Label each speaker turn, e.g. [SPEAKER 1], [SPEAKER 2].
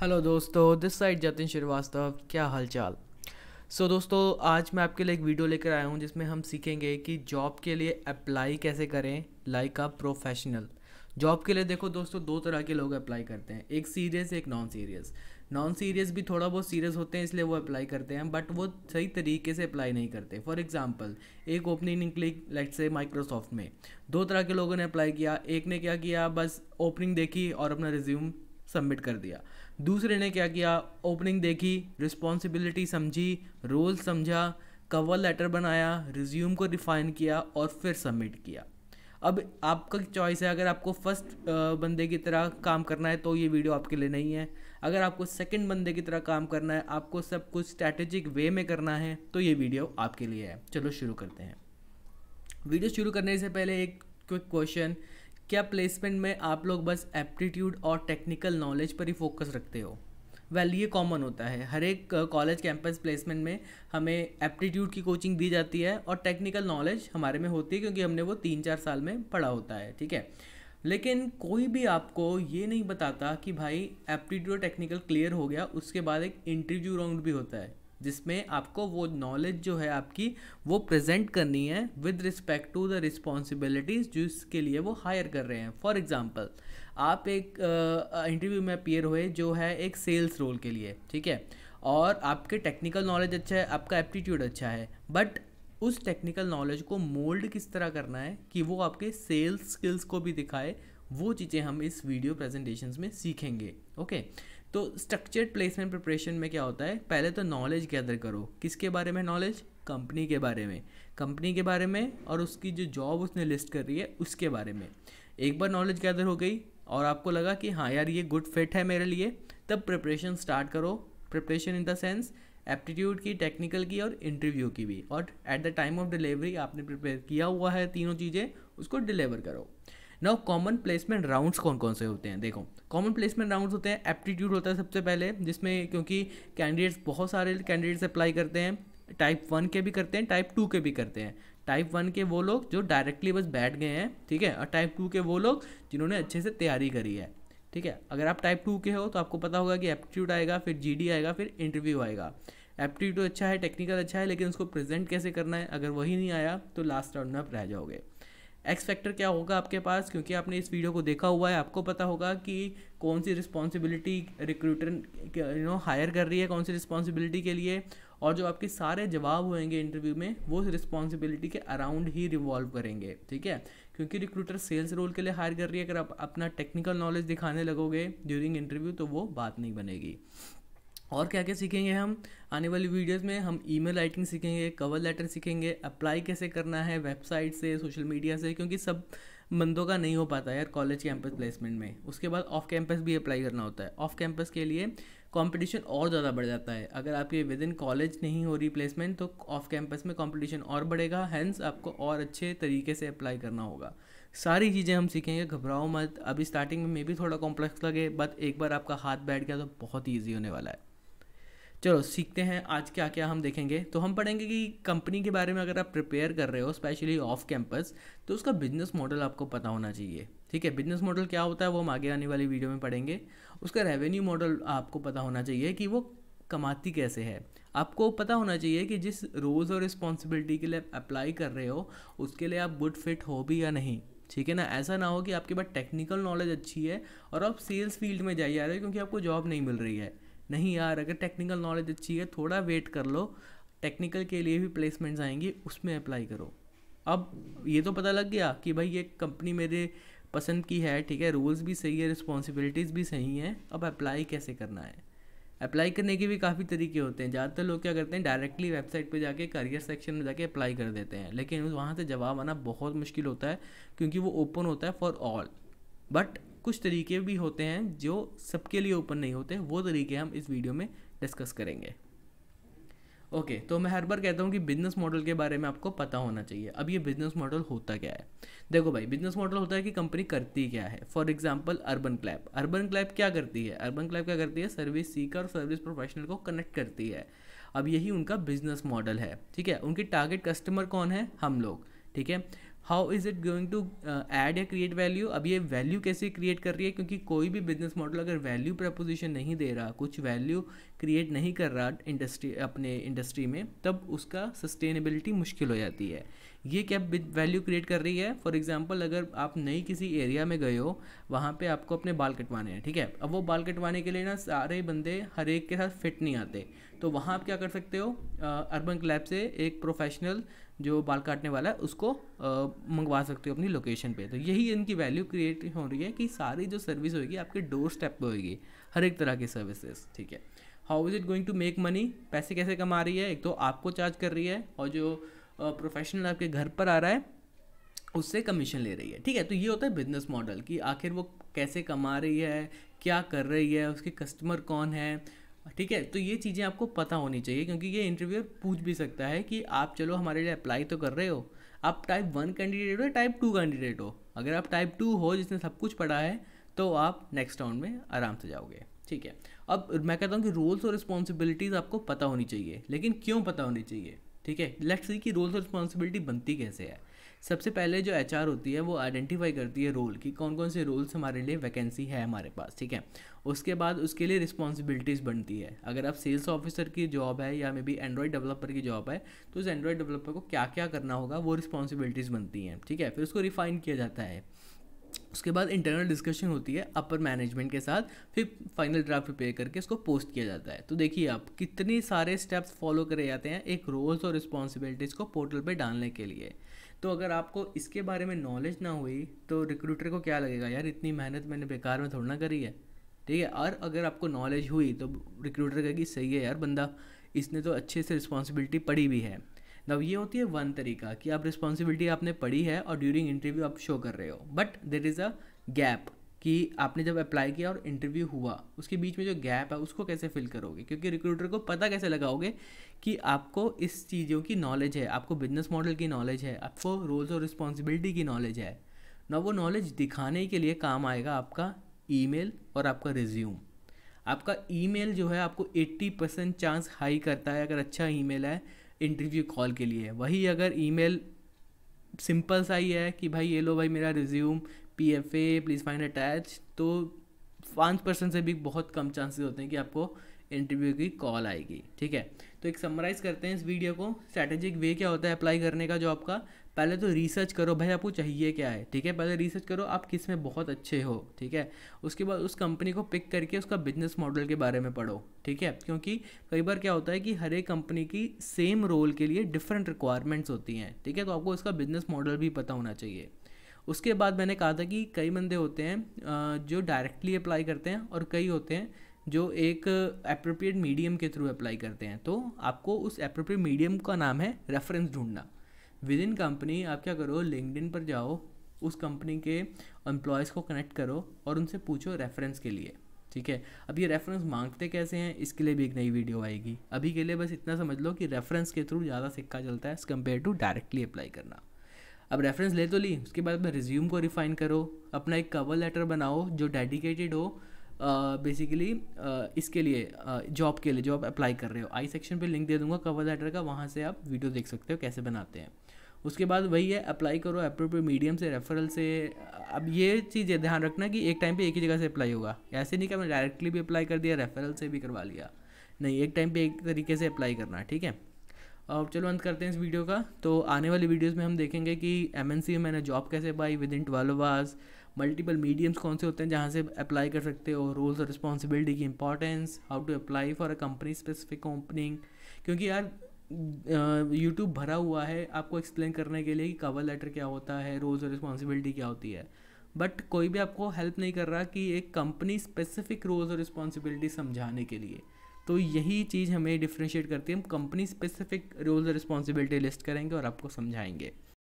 [SPEAKER 1] Hello दोस्तों this side Jatin Srivastava क्या हालचाल सो so, दोस्तों आज मैं आपके लिए एक वीडियो लेकर आया हूँ जिसमें हम सीखेंगे कि जॉब के लिए अप्लाई कैसे करें लाइक अ प्रोफेशनल जॉब के लिए देखो दोस्तों दो तरह के लोग अप्लाई करते हैं एक सीरियस एक नॉन सीरियस नॉन सीरियस भी थोड़ा बहुत सीरियस होते हैं इसलिए वो अप्लाई करते हैं बट वो सही तरीके से अप्लाई नहीं करते फॉर एग्जाम्पल एक ओपनिंग निकली लेट से माइक्रोसॉफ्ट में दो तरह के लोगों ने अप्लाई किया एक ने क्या किया बस ओपनिंग देखी और अपना रिज्यूम सबमिट कर दिया दूसरे ने क्या किया ओपनिंग देखी रिस्पॉन्सिबिलिटी समझी रोल समझा कवर लेटर बनाया रिज्यूम को रिफाइन किया और फिर सबमिट किया अब आपका चॉइस है अगर आपको फर्स्ट बंदे की तरह काम करना है तो ये वीडियो आपके लिए नहीं है अगर आपको सेकंड बंदे की तरह काम करना है आपको सब कुछ स्ट्रैटेजिक वे में करना है तो ये वीडियो आपके लिए है चलो शुरू करते हैं वीडियो शुरू करने से पहले एक क्विक क्वेश्चन क्या प्लेसमेंट में आप लोग बस एप्टीट्यूड और टेक्निकल नॉलेज पर ही फोकस रखते हो वेल well, ये कॉमन होता है हर एक कॉलेज कैंपस प्लेसमेंट में हमें एप्टीट्यूड की कोचिंग दी जाती है और टेक्निकल नॉलेज हमारे में होती है क्योंकि हमने वो तीन चार साल में पढ़ा होता है ठीक है लेकिन कोई भी आपको ये नहीं बताता कि भाई एप्टीट्यूड टेक्निकल क्लियर हो गया उसके बाद एक इंटरव्यू राउंड भी होता है जिसमें आपको वो नॉलेज जो है आपकी वो प्रेजेंट करनी है with respect to the responsibilities जिसके लिए वो हायर कर रहे हैं फॉर एग्ज़ाम्पल आप एक इंटरव्यू में अपियर हुए जो है एक सेल्स रोल के लिए ठीक है और आपके टेक्निकल नॉलेज अच्छा है आपका एप्टीट्यूड अच्छा है बट उस टेक्निकल नॉलेज को मोल्ड किस तरह करना है कि वो आपके सेल्स स्किल्स को भी दिखाए वो चीज़ें हम इस वीडियो प्रेजेंटेशंस में सीखेंगे ओके okay? तो स्ट्रक्चर्ड प्लेसमेंट प्रिपरेशन में क्या होता है पहले तो नॉलेज गैदर करो किसके बारे में नॉलेज कंपनी के बारे में कंपनी के बारे में और उसकी जो जॉब उसने लिस्ट कर रही है उसके बारे में एक बार नॉलेज गैदर हो गई और आपको लगा कि हाँ यार ये गुड फिट है मेरे लिए तब प्रिपरेशन स्टार्ट करो preparation in the sense aptitude की टेक्निकल की और इंटरव्यू की भी और at the time of delivery आपने प्रिपेयर किया हुआ है तीनों चीज़ें उसको डिलीवर करो नाउ कॉमन प्लेसमेंट राउंड्स कौन कौन से होते हैं देखो कॉमन प्लेसमेंट राउंड्स होते हैं एप्टीट्यूड होता है सबसे पहले जिसमें क्योंकि कैंडिडेट्स बहुत सारे कैंडिडेट्स अप्लाई करते हैं टाइप वन के भी करते हैं टाइप टू के भी करते हैं टाइप वन के वो लोग जो डायरेक्टली बस बैठ गए हैं ठीक है और टाइप टू के वो लोग जिन्होंने अच्छे से तैयारी करी है ठीक है अगर आप टाइप टू के हो तो आपको पता होगा कि एप्टीट्यूड आएगा फिर जी आएगा फिर इंटरव्यू आएगा एप्टीट्यूड तो अच्छा है टेक्निकल अच्छा है लेकिन उसको प्रेजेंट कैसे करना है अगर वही नहीं आया तो लास्ट राउंड में आप रह जाओगे एक्स फैक्टर क्या होगा आपके पास क्योंकि आपने इस वीडियो को देखा हुआ है आपको पता होगा कि कौन सी responsibility recruiter you know hire कर रही है कौन सी रिस्पॉन्सिबिलिटी के लिए और जो आपके सारे जवाब होंगे इंटरव्यू में वो रिस्पॉन्सिबिलिटी के अराउंड ही रिवॉल्व करेंगे ठीक है क्योंकि रिक्रूटर सेल्स रोल के लिए हायर कर रही है अगर आप अपना टेक्निकल नॉलेज दिखाने लगोगे ड्यूरिंग इंटरव्यू तो वो बात नहीं बनेगी और क्या क्या सीखेंगे हम आने वाली वीडियोस में हम ईमेल राइटिंग सीखेंगे कवर लेटर सीखेंगे अप्लाई कैसे करना है वेबसाइट से सोशल मीडिया से क्योंकि सब बंदों का नहीं हो पाता है यार कॉलेज कैंपस प्लेसमेंट में उसके बाद ऑफ कैंपस भी अप्लाई करना होता है ऑफ कैंपस के लिए कंपटीशन और ज़्यादा बढ़ जाता है अगर आपके विद इन कॉलेज नहीं हो रही प्लेसमेंट तो ऑफ कैंपस में कंपटीशन और बढ़ेगा हैंस आपको और अच्छे तरीके से अप्लाई करना होगा सारी चीज़ें हम सीखेंगे घबराओ मत अभी स्टार्टिंग में मे भी थोड़ा कॉम्प्लेक्स लगे बट एक बार आपका हाथ बैठ गया तो बहुत ईजी होने वाला है चलो सीखते हैं आज क्या क्या हम देखेंगे तो हम पढ़ेंगे कि कंपनी के बारे में अगर आप प्रिपेयर कर रहे हो स्पेशली ऑफ कैंपस तो उसका बिजनेस मॉडल आपको पता होना चाहिए ठीक है बिजनेस मॉडल क्या होता है वो हम आगे आने वाली वीडियो में पढ़ेंगे उसका रेवेन्यू मॉडल आपको पता होना चाहिए कि वो कमाती कैसे है आपको पता होना चाहिए कि जिस रोल्स और रिस्पॉन्सिबिलिटी के लिए अप्लाई कर रहे हो उसके लिए आप गुड फिट हो भी या नहीं ठीक है ना ऐसा ना हो कि आपके पास टेक्निकल नॉलेज अच्छी है और आप सेल्स फील्ड में जाइए आ रहे हो क्योंकि आपको जॉब नहीं मिल रही है नहीं यार अगर टेक्निकल नॉलेज अच्छी है थोड़ा वेट कर लो टेक्निकल के लिए भी प्लेसमेंट्स आएंगी उसमें अप्लाई करो अब ये तो पता लग गया कि भाई ये कंपनी मेरे पसंद की है ठीक है रूल्स भी सही है रिस्पॉन्सिबिलिटीज़ भी सही हैं अब अप्लाई कैसे करना है अप्लाई करने के भी काफ़ी तरीके होते हैं ज़्यादातर लोग क्या करते हैं डायरेक्टली वेबसाइट पे जाके करियर सेक्शन में जाके अप्लाई कर देते हैं लेकिन वहाँ से जवाब आना बहुत मुश्किल होता है क्योंकि वो ओपन होता है फॉर ऑल बट कुछ तरीके भी होते हैं जो सबके लिए ओपन नहीं होते वो तरीके हम इस वीडियो में डिस्कस करेंगे ओके okay, तो मैं हर बार कहता हूँ कि बिजनेस मॉडल के बारे में आपको पता होना चाहिए अब ये बिजनेस मॉडल होता क्या है देखो भाई बिजनेस मॉडल होता है कि कंपनी करती क्या है for example Urban Clap Urban Clap क्या करती है अर्बन क्लैब क्या करती है सर्विस सीकर और सर्विस प्रोफेशनल को कनेक्ट करती है अब यही उनका बिजनेस मॉडल है ठीक है उनकी टारगेट कस्टमर कौन है हम लोग ठीक है how is it going to add या क्रिएट वैल्यू अब ये वैल्यू कैसे क्रिएट कर रही है क्योंकि कोई भी बिजनेस मॉडल अगर वैल्यू प्रपोजिशन नहीं दे रहा कुछ वैल्यू क्रिएट नहीं कर रहा इंडस्ट्री अपने इंडस्ट्री में तब उसका सस्टेनेबिलिटी मुश्किल हो जाती है ये क्या वैल्यू क्रिएट कर रही है फॉर एग्जाम्पल अगर आप नई किसी एरिया में गए हो वहाँ पर आपको अपने बाल कटवाने हैं ठीक है अब वो बाल कटवाने के लिए ना सारे बंदे हर एक के साथ फिट नहीं आते तो वहाँ आप क्या कर सकते हो अर्बन क्लैब से एक प्रोफेशनल जो बाल काटने वाला है उसको मंगवा सकते हो अपनी लोकेशन पे तो यही इनकी वैल्यू क्रिएट हो रही है कि सारी जो सर्विस होगी आपके डोर स्टेप पर होगी हर एक तरह की सर्विसेज ठीक है how is it going to make money पैसे कैसे कमा रही है एक तो आपको चार्ज कर रही है और जो प्रोफेशनल आपके घर पर आ रहा है उससे कमीशन ले रही है ठीक है तो ये होता है बिजनेस मॉडल कि आखिर वो कैसे कमा रही है क्या कर रही है उसके कस्टमर कौन है ठीक है तो ये चीज़ें आपको पता होनी चाहिए क्योंकि ये इंटरव्यूअर पूछ भी सकता है कि आप चलो हमारे लिए अप्लाई तो कर रहे हो आप टाइप वन कैंडिडेट हो या टाइप टू कैंडिडेट हो अगर आप टाइप टू हो जिसने सब कुछ पढ़ा है तो आप नेक्स्ट राउंड में आराम से जाओगे ठीक है अब मैं कहता हूँ कि रोल्स और रिस्पॉन्सिबिलिटीज़ आपको पता होनी चाहिए लेकिन क्यों पता होनी चाहिए ठीक है लेट्स सी कि रोल्स और रिस्पॉन्सिबिलिटी बनती कैसे है सबसे पहले जो एच होती है वो आइडेंटिफाई करती है रोल की कौन कौन से रोल्स हमारे लिए वैकेंसी है हमारे पास ठीक है उसके बाद उसके लिए रिस्पॉन्सिबिलिटीज़ बनती है अगर आप सेल्स ऑफिसर की जॉब है या मे बी एंड्रॉयड डेवलपर की जॉब है तो उस एंड्रॉयड डेवलपर को क्या क्या करना होगा वो रिस्पॉन्सिबिलिटीज़ बनती हैं ठीक है फिर उसको रिफाइन किया जाता है उसके बाद इंटरनल डिस्कशन होती है अपर मैनेजमेंट के साथ फिर फाइनल ड्राफ्ट प्रिपेयर करके इसको पोस्ट किया जाता है तो देखिए आप कितने सारे स्टेप्स फॉलो करे जाते हैं एक रोल्स और रिस्पॉन्सिबिलिटीज़ को पोर्टल पे डालने के लिए तो अगर आपको इसके बारे में नॉलेज ना हुई तो रिक्रूटर को क्या लगेगा यार इतनी मेहनत मैंने बेकार में थोड़ी ना करी है ठीक है और अगर आपको नॉलेज हुई तो रिक्रूटर कहेगी सही है यार बंदा इसने तो अच्छे से रिस्पॉन्सिबिलिटी पड़ी भी है ना ये होती है वन तरीका कि आप रिस्पॉन्सिबिलिटी आपने पढ़ी है और ड्यूरिंग इंटरव्यू आप शो कर रहे हो but there is a gap कि आपने जब अप्लाई किया और इंटरव्यू हुआ उसके बीच में जो गैप है उसको कैसे फिल करोगे क्योंकि रिक्रूटर को पता कैसे लगाओगे कि आपको इस चीज़ों की नॉलेज है आपको बिजनेस मॉडल की नॉलेज है आपको रोल्स और रिस्पॉन्सिबिलिटी की नॉलेज है ना वो नॉलेज दिखाने के लिए काम आएगा आपका ईमेल और आपका रिज्यूम आपका ईमेल जो है आपको 80 परसेंट चांस हाई करता है अगर अच्छा ईमेल है इंटरव्यू कॉल के लिए वही अगर ईमेल सिंपल सा ही है कि भाई ये लो भाई मेरा resume P F A please find attach तो पाँच परसेंट से भी बहुत कम चांसेस होते हैं कि आपको इंटरव्यू की कॉल आएगी ठीक है तो एक समराइज़ करते हैं इस वीडियो को स्ट्रैटेजिक वे क्या होता है अप्लाई करने का जो आपका पहले तो रिसर्च करो भाई आपको चाहिए क्या है ठीक है पहले रिसर्च करो आप किस में बहुत अच्छे हो ठीक है उसके बाद उस कंपनी को पिक करके उसका बिजनेस मॉडल के बारे में पढ़ो ठीक है क्योंकि कई बार क्या होता है कि हर एक कंपनी की सेम रोल के लिए डिफरेंट रिक्वायरमेंट्स होती हैं ठीक है तो आपको उसका बिजनेस मॉडल भी पता होना चाहिए उसके बाद मैंने कहा था कि कई बंदे होते हैं जो डायरेक्टली अप्लाई करते हैं और कई होते हैं जो एक अप्रोप्रिएट मीडियम के थ्रू अप्लाई करते हैं तो आपको उस अप्रोप्रिएट मीडियम का नाम है रेफरेंस ढूंढना विद इन कंपनी आप क्या करो लिंकड पर जाओ उस कंपनी के एम्प्लॉयज़ को कनेक्ट करो और उनसे पूछो रेफरेंस के लिए ठीक है अब ये रेफरेंस मांगते कैसे हैं इसके लिए भी एक नई वीडियो आएगी अभी के लिए बस इतना समझ लो कि रेफरेंस के थ्रू ज़्यादा सिक्का चलता है as compare to directly apply करना अब रेफरेंस ले तो ली उसके बाद में रिज्यूम को रिफाइन करो अपना एक कवर लेटर बनाओ जो डेडिकेटेड हो बेसिकली इसके लिए जॉब के लिए जो आप अप्लाई कर रहे हो आई सेक्शन पे लिंक दे दूंगा कवर लेटर का वहाँ से आप वीडियो देख सकते हो कैसे बनाते हैं उसके बाद वही है अप्लाई करो अप्रोप्रिय मीडियम से रेफरल से अब ये चीज़ है ध्यान रखना कि एक टाइम पे एक ही जगह से अप्लाई होगा ऐसे नहीं कि मैंने डायरेक्टली भी अप्लाई कर दिया रेफरल से भी करवा लिया नहीं एक टाइम पे एक तरीके से अप्लाई करना ठीक है और चलो अंत करते हैं इस वीडियो का तो आने वाली वीडियोज़ में हम देखेंगे कि एम में मैंने जॉब कैसे पाई within twelve hours multiple mediums कौन से होते हैं जहाँ से अप्लाई कर सकते हो रोल्स और रिस्पॉन्सिबिलिटी की importance how to apply for a company specific opening क्योंकि यार यूट्यूब भरा हुआ है आपको एक्सप्लेन करने के लिए कि कवर लेटर क्या होता है रोल्स और रिस्पॉन्सिबिलिटी क्या होती है बट कोई भी आपको हेल्प नहीं कर रहा कि एक कंपनी स्पेसिफिक रोल्स और रिस्पॉन्सिबिलिटी समझाने के लिए तो यही चीज़ हमें डिफ्रेंशिएट करती है हम कंपनी स्पेसिफिक रोल्स और रिस्पॉन्सिबिलिटी लिस्ट करेंगे और आपको समझाएंगे